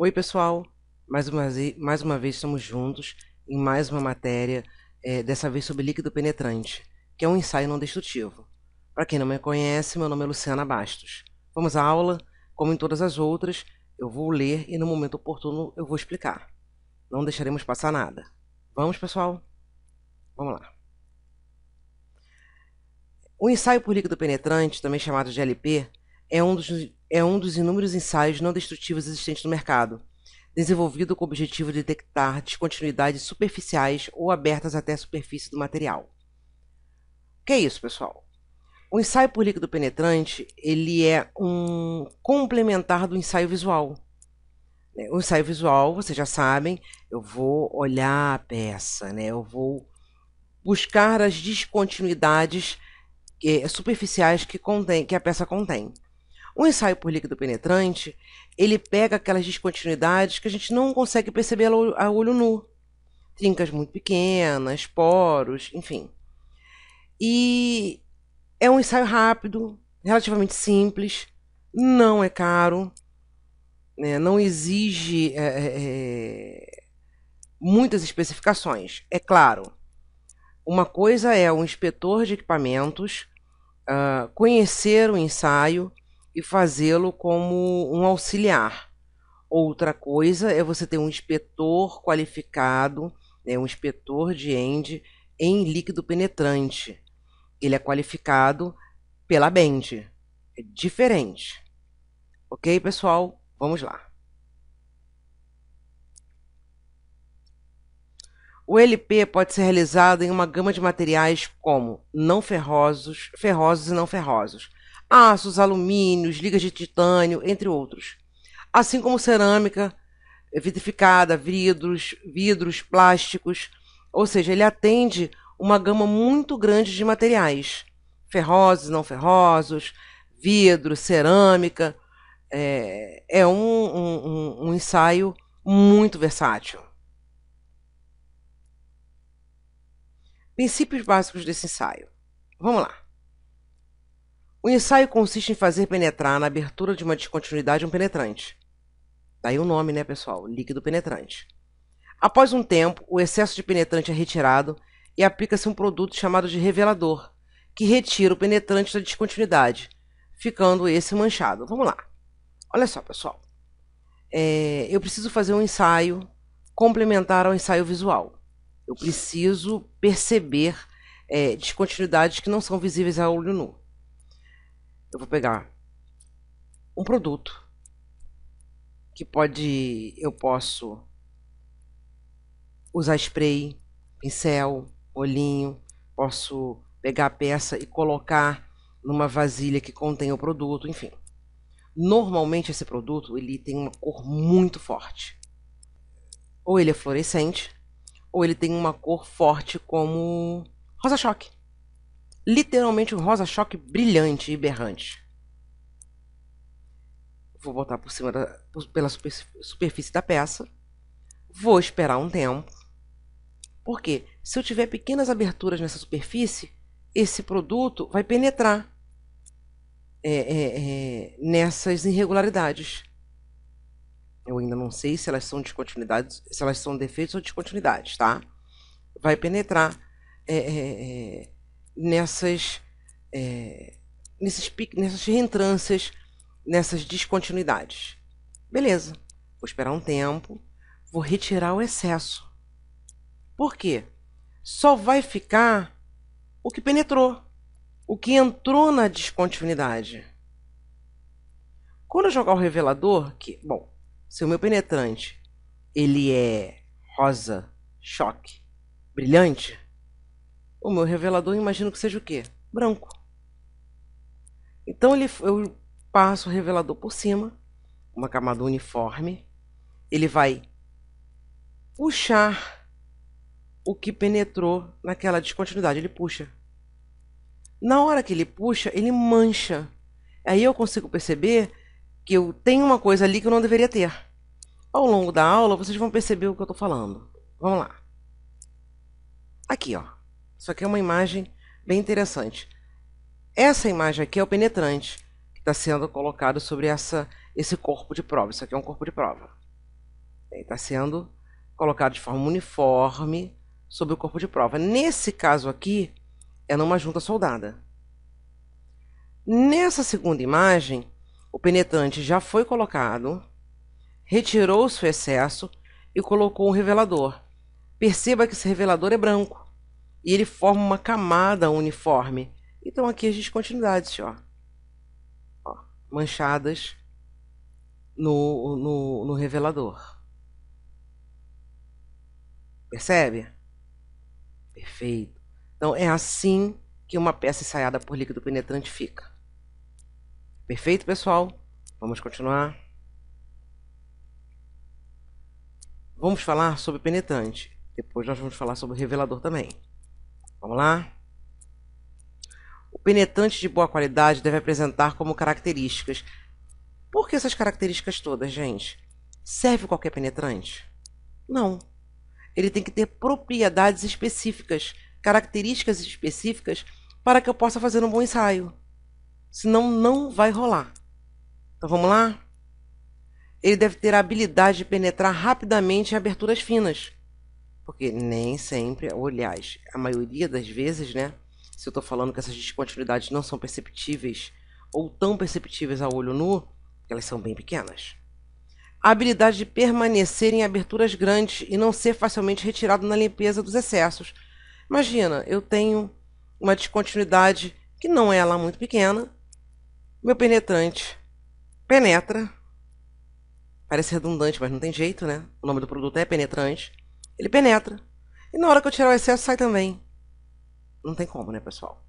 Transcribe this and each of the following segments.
Oi, pessoal! Mais uma, mais uma vez estamos juntos em mais uma matéria, é, dessa vez sobre líquido penetrante, que é um ensaio não destrutivo. Para quem não me conhece, meu nome é Luciana Bastos. Vamos à aula? Como em todas as outras, eu vou ler e no momento oportuno eu vou explicar. Não deixaremos passar nada. Vamos, pessoal? Vamos lá. O ensaio por líquido penetrante, também chamado de LP, é um dos é um dos inúmeros ensaios não destrutivos existentes no mercado, desenvolvido com o objetivo de detectar descontinuidades superficiais ou abertas até a superfície do material. O que é isso, pessoal? O ensaio por líquido penetrante ele é um complementar do ensaio visual. Né, o ensaio visual, vocês já sabem, eu vou olhar a peça, né? eu vou buscar as descontinuidades eh, superficiais que, contém, que a peça contém. O ensaio por líquido penetrante, ele pega aquelas descontinuidades que a gente não consegue perceber a olho nu. Trincas muito pequenas, poros, enfim. E é um ensaio rápido, relativamente simples, não é caro, né? não exige é, é, é muitas especificações. É claro, uma coisa é o inspetor de equipamentos uh, conhecer o ensaio e fazê-lo como um auxiliar. Outra coisa é você ter um inspetor qualificado, né, um inspetor de END em líquido penetrante. Ele é qualificado pela BEND. É diferente. Ok, pessoal? Vamos lá. O LP pode ser realizado em uma gama de materiais como não ferrosos, ferrosos e não ferrosos, aços, alumínios, ligas de titânio, entre outros. Assim como cerâmica eh, vitrificada, vidros, vidros, plásticos, ou seja, ele atende uma gama muito grande de materiais, ferrosos, não ferrosos, vidro, cerâmica. Eh, é, é um, um, um ensaio muito versátil. Princípios básicos desse ensaio. Vamos lá. O ensaio consiste em fazer penetrar na abertura de uma descontinuidade um penetrante. Daí o nome, né, pessoal? Líquido penetrante. Após um tempo, o excesso de penetrante é retirado e aplica-se um produto chamado de revelador, que retira o penetrante da descontinuidade, ficando esse manchado. Vamos lá. Olha só, pessoal. É, eu preciso fazer um ensaio complementar ao ensaio visual. Eu preciso perceber é, descontinuidades que não são visíveis a olho nu eu vou pegar um produto que pode eu posso usar spray, pincel, olhinho, posso pegar a peça e colocar numa vasilha que contém o produto, enfim. Normalmente esse produto ele tem uma cor muito forte. Ou ele é fluorescente, ou ele tem uma cor forte como rosa choque. Literalmente um rosa-choque brilhante e berrante. Vou botar por cima da, pela superfície da peça. Vou esperar um tempo. Porque se eu tiver pequenas aberturas nessa superfície, esse produto vai penetrar é, é, é, nessas irregularidades. Eu ainda não sei se elas são descontinuidades, se elas são defeitos ou descontinuidades, tá? Vai penetrar é, é, é nessas, é, nesses, nessas reentrâncias, nessas descontinuidades. Beleza, vou esperar um tempo, vou retirar o excesso. Por quê? Só vai ficar o que penetrou, o que entrou na descontinuidade. Quando eu jogar o revelador, que, bom, se o meu penetrante ele é rosa, choque, brilhante, o meu revelador, imagino que seja o quê? Branco. Então ele, eu passo o revelador por cima, uma camada uniforme. Ele vai puxar o que penetrou naquela descontinuidade. Ele puxa. Na hora que ele puxa, ele mancha. Aí eu consigo perceber que eu tenho uma coisa ali que eu não deveria ter. Ao longo da aula, vocês vão perceber o que eu estou falando. Vamos lá. Aqui, ó. Isso aqui é uma imagem bem interessante. Essa imagem aqui é o penetrante que está sendo colocado sobre essa, esse corpo de prova. Isso aqui é um corpo de prova. Está sendo colocado de forma uniforme sobre o corpo de prova. Nesse caso aqui, é numa junta soldada. Nessa segunda imagem, o penetrante já foi colocado, retirou o seu excesso e colocou um revelador. Perceba que esse revelador é branco e ele forma uma camada uniforme. Então aqui as descontinuidades, ó. ó manchadas no, no, no revelador. Percebe? Perfeito. Então é assim que uma peça ensaiada por líquido penetrante fica. Perfeito, pessoal? Vamos continuar. Vamos falar sobre penetrante. Depois nós vamos falar sobre revelador também. Vamos lá? O penetrante de boa qualidade deve apresentar como características. Por que essas características todas, gente? Serve qualquer penetrante? Não. Ele tem que ter propriedades específicas, características específicas para que eu possa fazer um bom ensaio. Senão não vai rolar. Então vamos lá? Ele deve ter a habilidade de penetrar rapidamente em aberturas finas porque nem sempre, ou aliás, a maioria das vezes, né? Se eu estou falando que essas descontinuidades não são perceptíveis ou tão perceptíveis a olho nu, elas são bem pequenas. A habilidade de permanecer em aberturas grandes e não ser facilmente retirado na limpeza dos excessos. Imagina, eu tenho uma descontinuidade que não é lá muito pequena. Meu penetrante penetra. Parece redundante, mas não tem jeito, né? O nome do produto é penetrante ele penetra. E na hora que eu tirar o excesso, sai também. Não tem como, né, pessoal?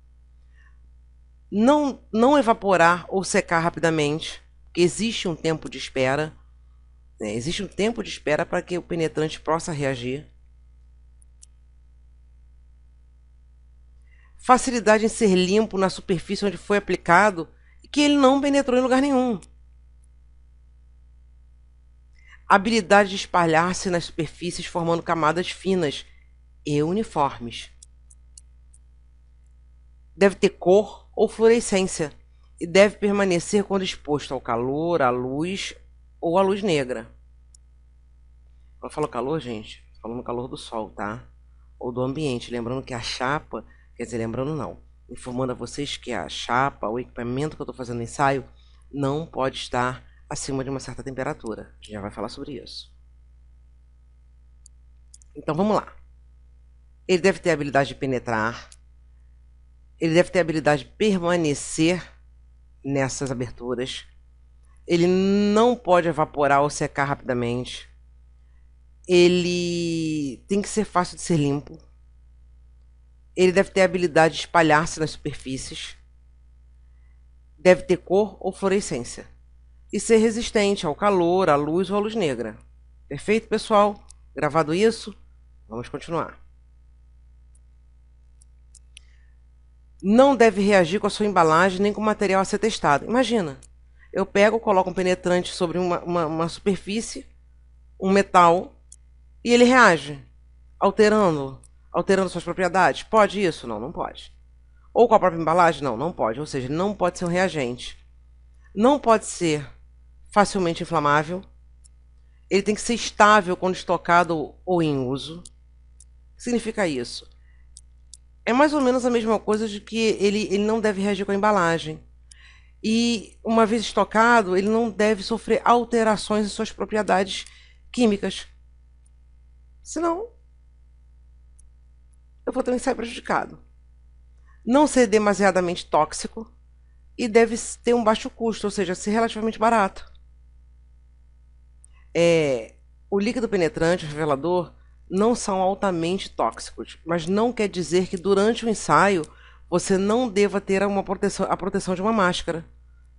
Não, não evaporar ou secar rapidamente, porque existe um tempo de espera. Né? Existe um tempo de espera para que o penetrante possa reagir. Facilidade em ser limpo na superfície onde foi aplicado e que ele não penetrou em lugar nenhum habilidade de espalhar-se nas superfícies formando camadas finas e uniformes. Deve ter cor ou fluorescência e deve permanecer quando exposto ao calor, à luz ou à luz negra. Quando eu falo calor, gente, falo no calor do sol, tá? Ou do ambiente. Lembrando que a chapa, quer dizer, lembrando não, informando a vocês que a chapa, o equipamento que eu estou fazendo ensaio, não pode estar acima de uma certa temperatura. A gente já vai falar sobre isso. Então vamos lá. Ele deve ter a habilidade de penetrar. Ele deve ter a habilidade de permanecer nessas aberturas. Ele não pode evaporar ou secar rapidamente. Ele tem que ser fácil de ser limpo. Ele deve ter a habilidade de espalhar-se nas superfícies. Deve ter cor ou fluorescência e ser resistente ao calor, à luz ou à luz negra. Perfeito, pessoal? Gravado isso? Vamos continuar. Não deve reagir com a sua embalagem nem com o material a ser testado. Imagina, eu pego, coloco um penetrante sobre uma, uma, uma superfície, um metal, e ele reage, alterando, alterando suas propriedades. Pode isso? Não, não pode. Ou com a própria embalagem? Não, não pode. Ou seja, não pode ser um reagente. Não pode ser facilmente inflamável. Ele tem que ser estável quando estocado ou em uso. O que significa isso? É mais ou menos a mesma coisa de que ele, ele não deve reagir com a embalagem. E, uma vez estocado, ele não deve sofrer alterações em suas propriedades químicas. Senão, eu vou também sair prejudicado. Não ser demasiadamente tóxico e deve ter um baixo custo, ou seja, ser relativamente barato. É, o líquido penetrante, o revelador, não são altamente tóxicos, mas não quer dizer que durante o ensaio você não deva ter uma proteção, a proteção de uma máscara,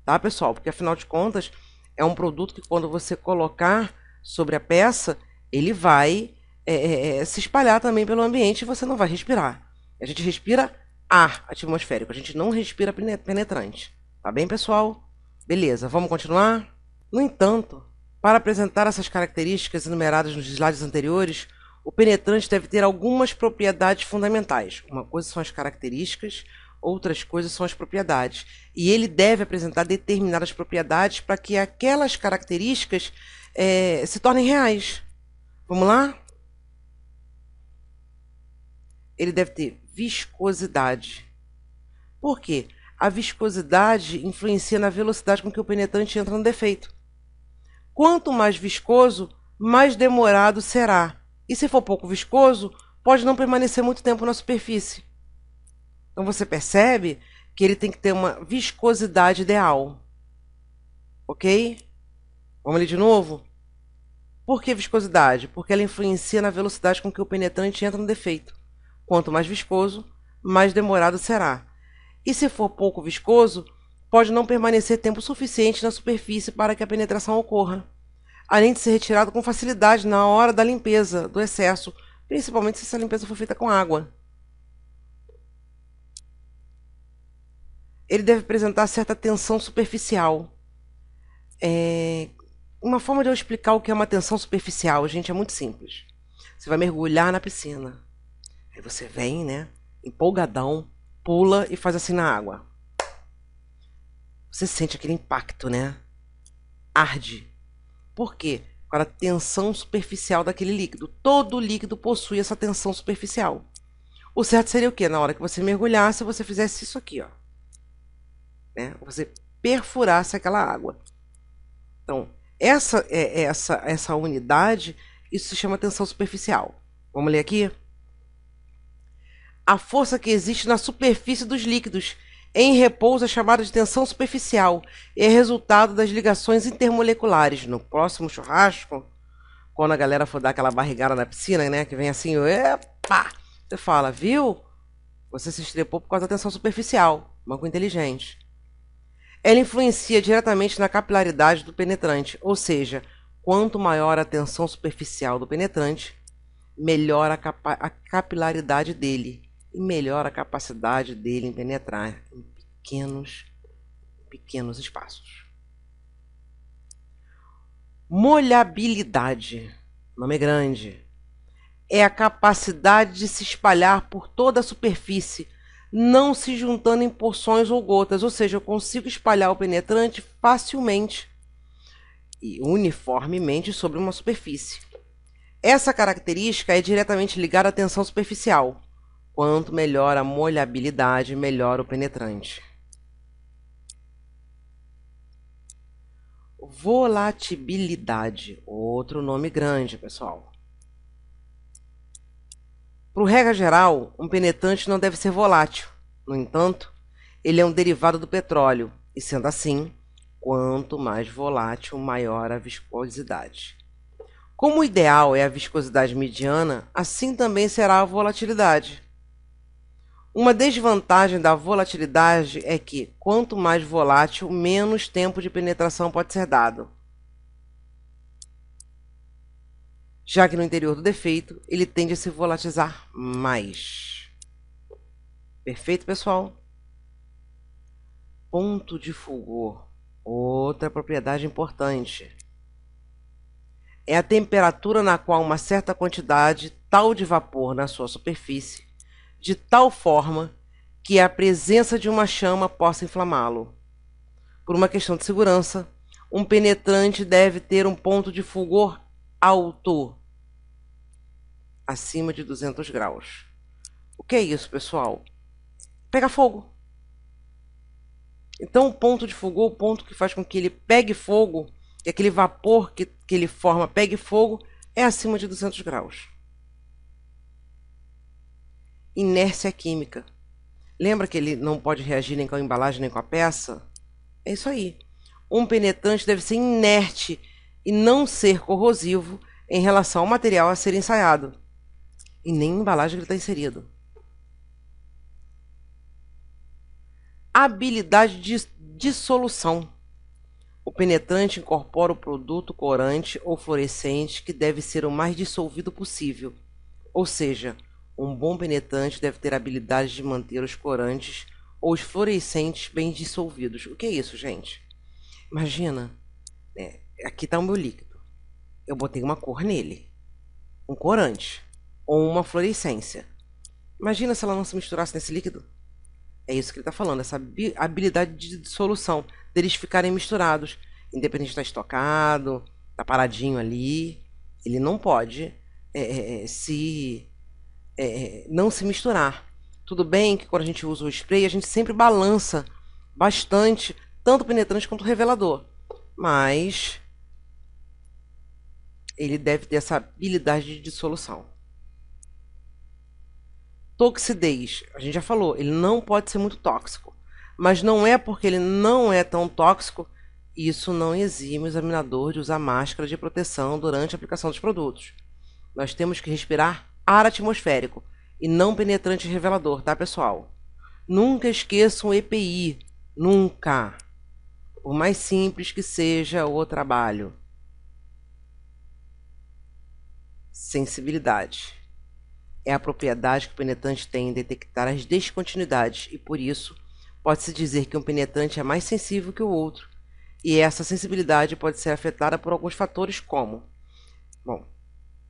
tá, pessoal? Porque afinal de contas é um produto que quando você colocar sobre a peça ele vai é, é, é se espalhar também pelo ambiente e você não vai respirar. A gente respira ar atmosférico, a gente não respira penetrante, tá bem, pessoal? Beleza, vamos continuar? No entanto, para apresentar essas características enumeradas nos slides anteriores, o penetrante deve ter algumas propriedades fundamentais. Uma coisa são as características, outras coisas são as propriedades. E ele deve apresentar determinadas propriedades para que aquelas características é, se tornem reais. Vamos lá? Ele deve ter viscosidade. Por quê? A viscosidade influencia na velocidade com que o penetrante entra no defeito. Quanto mais viscoso, mais demorado será. E se for pouco viscoso, pode não permanecer muito tempo na superfície. Então você percebe que ele tem que ter uma viscosidade ideal. Ok? Vamos ler de novo? Por que viscosidade? Porque ela influencia na velocidade com que o penetrante entra no defeito. Quanto mais viscoso, mais demorado será. E se for pouco viscoso, pode não permanecer tempo suficiente na superfície para que a penetração ocorra, além de ser retirado com facilidade na hora da limpeza do excesso, principalmente se essa limpeza for feita com água. Ele deve apresentar certa tensão superficial. É... Uma forma de eu explicar o que é uma tensão superficial, gente, é muito simples. Você vai mergulhar na piscina. Aí você vem, né? Empolgadão, pula e faz assim na água. Você sente aquele impacto, né? Arde. Por quê? Com a tensão superficial daquele líquido. Todo líquido possui essa tensão superficial. O certo seria o quê? Na hora que você mergulhasse, você fizesse isso aqui, ó. Né? Você perfurasse aquela água. Então, essa é, é, essa essa unidade, isso se chama tensão superficial. Vamos ler aqui? A força que existe na superfície dos líquidos em repouso é chamada de tensão superficial e é resultado das ligações intermoleculares. No próximo churrasco, quando a galera for dar aquela barrigada na piscina, né? Que vem assim, epa! Você fala, viu? Você se estrepou por causa da tensão superficial. Banco inteligente. Ela influencia diretamente na capilaridade do penetrante, ou seja, quanto maior a tensão superficial do penetrante, melhor a, a capilaridade dele, e melhora a capacidade dele em penetrar em pequenos, pequenos espaços. Molhabilidade, nome grande, é a capacidade de se espalhar por toda a superfície, não se juntando em porções ou gotas, ou seja, eu consigo espalhar o penetrante facilmente e uniformemente sobre uma superfície. Essa característica é diretamente ligada à tensão superficial, Quanto melhor a molhabilidade, melhor o penetrante. Volatilidade, outro nome grande, pessoal. Por regra geral, um penetrante não deve ser volátil. No entanto, ele é um derivado do petróleo, e sendo assim, quanto mais volátil, maior a viscosidade. Como o ideal é a viscosidade mediana, assim também será a volatilidade. Uma desvantagem da volatilidade é que, quanto mais volátil, menos tempo de penetração pode ser dado. Já que no interior do defeito, ele tende a se volatizar mais. Perfeito, pessoal? Ponto de fulgor. Outra propriedade importante. É a temperatura na qual uma certa quantidade tal de vapor na sua superfície de tal forma que a presença de uma chama possa inflamá-lo. Por uma questão de segurança, um penetrante deve ter um ponto de fulgor alto, acima de 200 graus. O que é isso, pessoal? Pega fogo. Então, o ponto de fulgor, o ponto que faz com que ele pegue fogo, que aquele vapor que, que ele forma pegue fogo, é acima de 200 graus inércia química. Lembra que ele não pode reagir nem com a embalagem nem com a peça? É isso aí. Um penetrante deve ser inerte e não ser corrosivo em relação ao material a ser ensaiado. E nem embalagem que ele está inserido. Habilidade de dissolução. O penetrante incorpora o produto corante ou fluorescente que deve ser o mais dissolvido possível, ou seja, um bom penetrante deve ter a habilidade de manter os corantes ou os fluorescentes bem dissolvidos. O que é isso, gente? Imagina, né, aqui está o meu líquido. Eu botei uma cor nele, um corante ou uma fluorescência. Imagina se ela não se misturasse nesse líquido. É isso que ele está falando, essa habilidade de dissolução, deles ficarem misturados, independente de estar tá estocado, estar tá paradinho ali. Ele não pode é, é, é se é, não se misturar. Tudo bem que quando a gente usa o spray, a gente sempre balança bastante, tanto o penetrante quanto o revelador. Mas ele deve ter essa habilidade de dissolução. Toxidez, a gente já falou, ele não pode ser muito tóxico. Mas não é porque ele não é tão tóxico, isso não exime o examinador de usar máscara de proteção durante a aplicação dos produtos. Nós temos que respirar ar atmosférico e não penetrante revelador, tá, pessoal? Nunca esqueçam EPI, nunca. Por mais simples que seja o trabalho. Sensibilidade é a propriedade que o penetrante tem em detectar as descontinuidades e, por isso, pode-se dizer que um penetrante é mais sensível que o outro, e essa sensibilidade pode ser afetada por alguns fatores como: bom,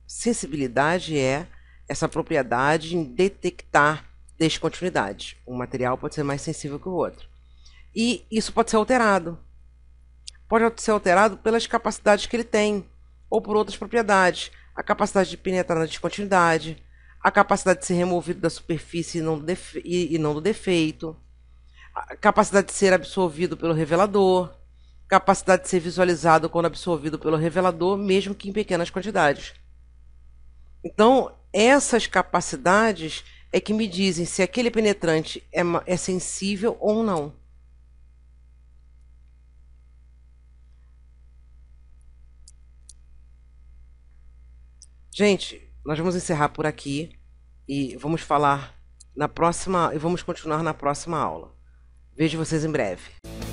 sensibilidade é essa propriedade em detectar descontinuidades. Um material pode ser mais sensível que o outro. E isso pode ser alterado. Pode ser alterado pelas capacidades que ele tem ou por outras propriedades. A capacidade de penetrar na descontinuidade, a capacidade de ser removido da superfície e não do, defe e não do defeito, a capacidade de ser absorvido pelo revelador, capacidade de ser visualizado quando absorvido pelo revelador, mesmo que em pequenas quantidades. Então, essas capacidades é que me dizem se aquele penetrante é, é sensível ou não. Gente, nós vamos encerrar por aqui e vamos falar na próxima e vamos continuar na próxima aula. Vejo vocês em breve.